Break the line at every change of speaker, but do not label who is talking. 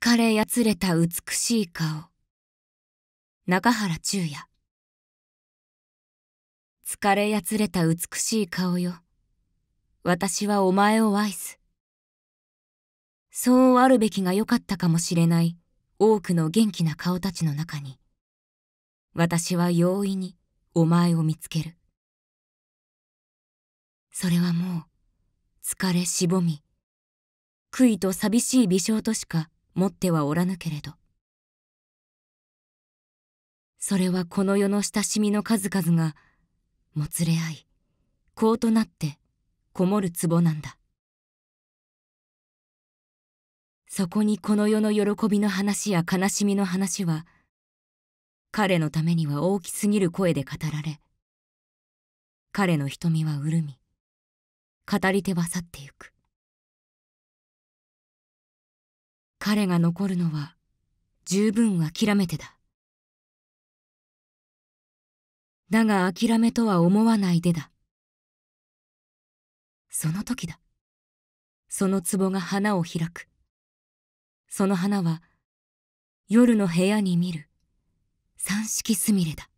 疲れやつれた美しい顔。中原中也。疲れやつれた美しい顔よ。私はお前を愛す。そうあるべきが良かったかもしれない多くの元気な顔たちの中に、私は容易にお前を見つける。それはもう、疲れしぼみ、悔いと寂しい微笑としか持ってはおらぬけれどそれはこの世の親しみの数々がもつれ合いうとなってこもる壺なんだそこにこの世の喜びの話や悲しみの話は彼のためには大きすぎる声で語られ彼の瞳は潤み
語り手は去ってゆく彼が残るのは十分諦めてだ。だが諦めとは思わないでだ。そ
の時だ。その壺が花を開く。その花は夜の部屋に見る三色すみれだ。